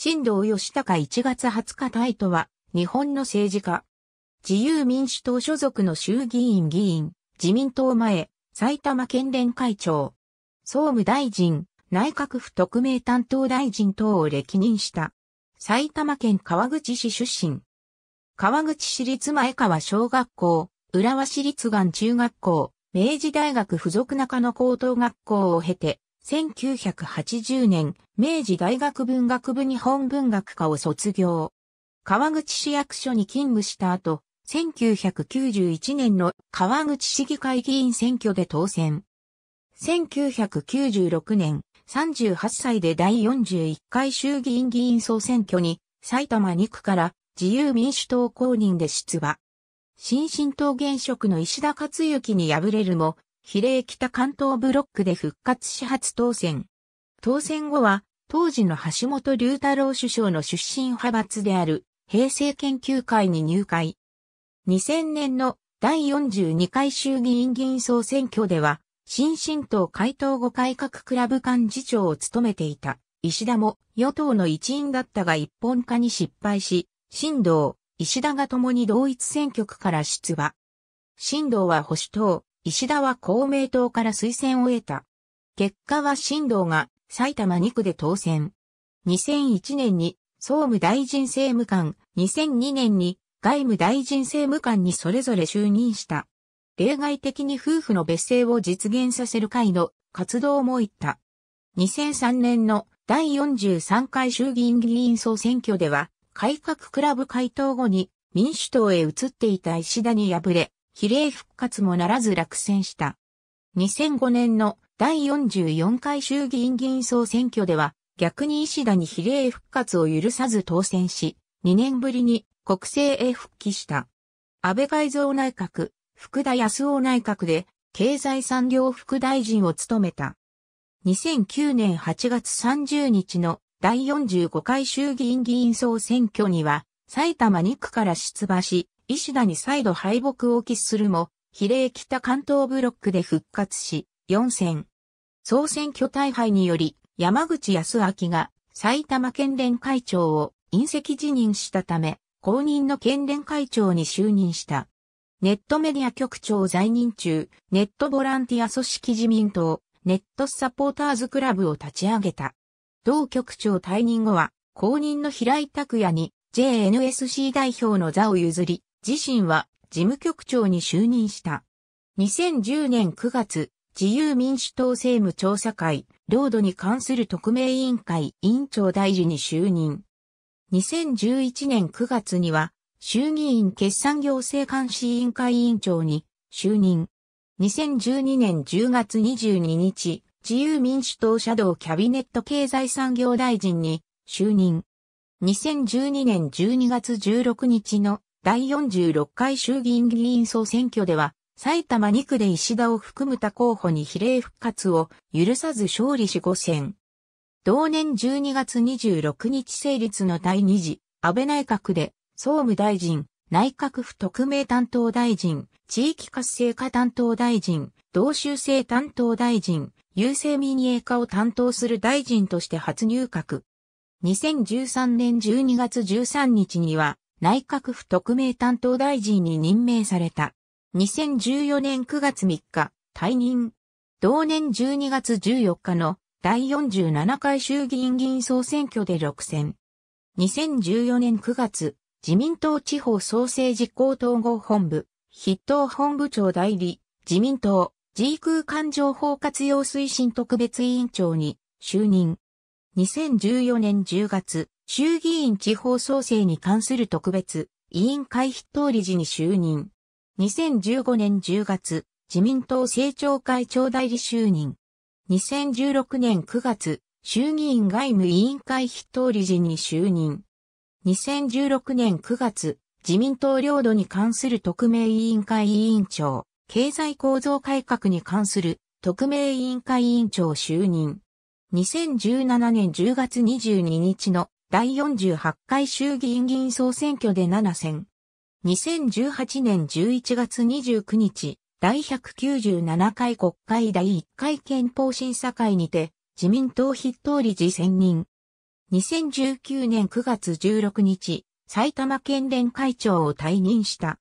新藤義孝1月20日タイトは、日本の政治家。自由民主党所属の衆議院議員、自民党前、埼玉県連会長。総務大臣、内閣府特命担当大臣等を歴任した。埼玉県川口市出身。川口市立前川小学校、浦和市立岩中学校、明治大学附属中野高等学校を経て、1980年、明治大学文学部日本文学科を卒業。川口市役所に勤務した後、1991年の川口市議会議員選挙で当選。1996年、38歳で第41回衆議院議員総選挙に埼玉2区から自由民主党公認で出馬。新進党現職の石田勝之に敗れるも、比例北関東ブロックで復活始発当選。当選後は、当時の橋本龍太郎首相の出身派閥である、平成研究会に入会。2000年の第42回衆議院議員総選挙では、新進党回答後改革クラブ幹事長を務めていた。石田も与党の一員だったが一本化に失敗し、新道、石田が共に同一選挙区から出馬。新道は保守党、石田は公明党から推薦を得た。結果は新道が埼玉2区で当選。2001年に総務大臣政務官、2002年に外務大臣政務官にそれぞれ就任した。例外的に夫婦の別姓を実現させる会の活動も行った。2003年の第43回衆議院議員総選挙では、改革クラブ回答後に民主党へ移っていた石田に敗れ、比例復活もならず落選した。2005年の第44回衆議院議員総選挙では、逆に石田に比例復活を許さず当選し、2年ぶりに国政へ復帰した。安倍改造内閣、福田康夫内閣で、経済産業副大臣を務めた。2009年8月30日の第45回衆議院議員総選挙には、埼玉2区から出馬し、石田に再度敗北を喫するも、比例北関東ブロックで復活し、4戦。総選挙大敗により、山口康明が埼玉県連会長を隕石辞任したため、公認の県連会長に就任した。ネットメディア局長在任中、ネットボランティア組織自民党、ネットサポーターズクラブを立ち上げた。同局長退任後は、公認の平井拓也に JNSC 代表の座を譲り、自身は事務局長に就任した。2010年9月、自由民主党政務調査会、領土に関する特命委員会委員長大臣に就任。2011年9月には、衆議院決算行政監視委員会委員長に就任。2012年10月22日、自由民主党シャドウキャビネット経済産業大臣に就任。2012年12月16日の第46回衆議院議員総選挙では、埼玉2区で石田を含む他候補に比例復活を許さず勝利し5選。同年12月26日成立の第2次安倍内閣で総務大臣、内閣府特命担当大臣、地域活性化担当大臣、同州制担当大臣、郵政民営化を担当する大臣として初入閣。2013年12月13日には内閣府特命担当大臣に任命された。2014年9月3日、退任。同年12月14日の第47回衆議院議員総選挙で6選。2014年9月、自民党地方創生実行統合本部、筆頭本部長代理、自民党、G 空間情報活用推進特別委員長に就任。2014年10月、衆議院地方創生に関する特別委員会筆頭理事に就任。2015年10月、自民党政調会長代理就任。2016年9月、衆議院外務委員会筆頭理事に就任。2016年9月、自民党領土に関する特命委員会委員長、経済構造改革に関する特命委員会委員長就任。2017年10月22日の第48回衆議院議員総選挙で7選。2018年11月29日、第197回国会第1回憲法審査会にて、自民党筆頭理事選任。2019年9月16日、埼玉県連会長を退任した。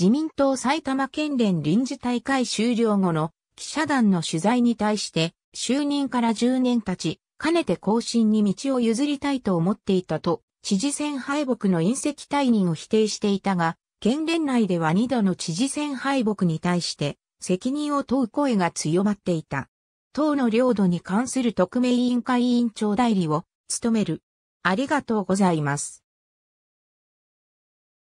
自民党埼玉県連臨時大会終了後の記者団の取材に対して、就任から10年経ち、かねて後進に道を譲りたいと思っていたと、知事選敗北の隕石退任を否定していたが、県連内では2度の知事選敗北に対して、責任を問う声が強まっていた。党の領土に関する特命委員会委員長代理を務める。ありがとうございます。